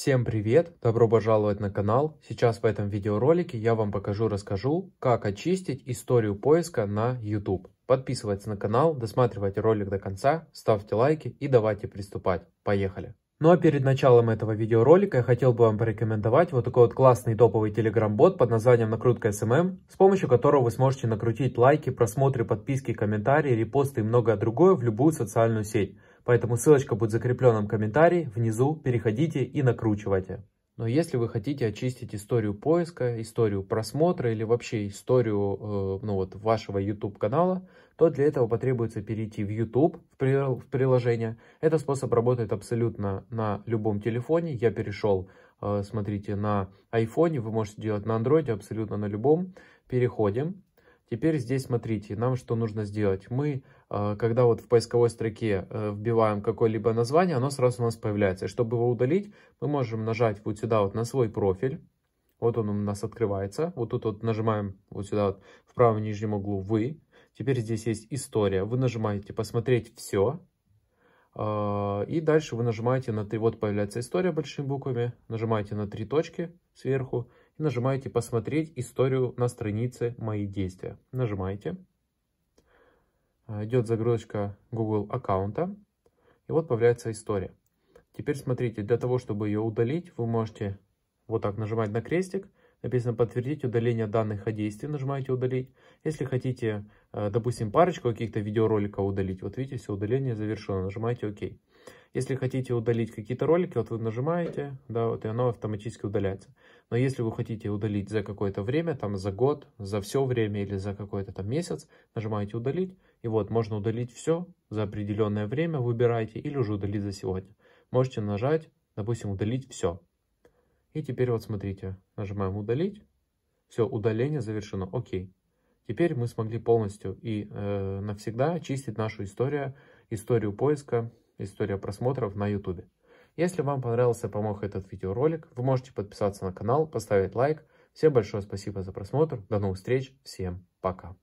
Всем привет! Добро пожаловать на канал! Сейчас в этом видеоролике я вам покажу расскажу, как очистить историю поиска на YouTube. Подписывайтесь на канал, досматривайте ролик до конца, ставьте лайки и давайте приступать. Поехали! Ну а перед началом этого видеоролика я хотел бы вам порекомендовать вот такой вот классный топовый телеграм-бот под названием «Накрутка SMM, с помощью которого вы сможете накрутить лайки, просмотры, подписки, комментарии, репосты и многое другое в любую социальную сеть – Поэтому ссылочка будет в закрепленном комментарии внизу, переходите и накручивайте. Но если вы хотите очистить историю поиска, историю просмотра или вообще историю э, ну вот, вашего YouTube канала, то для этого потребуется перейти в YouTube, в приложение. Этот способ работает абсолютно на любом телефоне. Я перешел, э, смотрите, на iPhone, вы можете делать на Android, абсолютно на любом. Переходим. Теперь здесь смотрите, нам что нужно сделать. Мы, э, когда вот в поисковой строке э, вбиваем какое-либо название, оно сразу у нас появляется. И чтобы его удалить, мы можем нажать вот сюда вот на свой профиль. Вот он у нас открывается. Вот тут вот нажимаем вот сюда вот в правом нижнем углу «Вы». Теперь здесь есть история. Вы нажимаете «Посмотреть все». Э, и дальше вы нажимаете на три, вот появляется история большими буквами, нажимаете на три точки сверху Нажимаете «Посмотреть историю на странице «Мои действия». Нажимаете. А, идет загрузочка Google аккаунта. И вот появляется история. Теперь смотрите, для того, чтобы ее удалить, вы можете вот так нажимать на крестик. Написано «Подтвердить удаление данных о действии». Нажимаете «Удалить». Если хотите, э, допустим, парочку каких-то видеороликов удалить, вот видите, все удаление завершено. Нажимаете «Ок». Если хотите удалить какие-то ролики, вот вы нажимаете, да, вот и оно автоматически удаляется. Но если вы хотите удалить за какое-то время, там за год, за все время или за какой-то там месяц, нажимаете удалить, и вот можно удалить все за определенное время, выбирайте, или уже удалить за сегодня. Можете нажать, допустим, удалить все. И теперь вот смотрите, нажимаем удалить, все, удаление завершено, окей. Теперь мы смогли полностью и э, навсегда очистить нашу историю, историю поиска история просмотров на YouTube. Если вам понравился и помог этот видеоролик, вы можете подписаться на канал, поставить лайк. Всем большое спасибо за просмотр, до новых встреч, всем пока.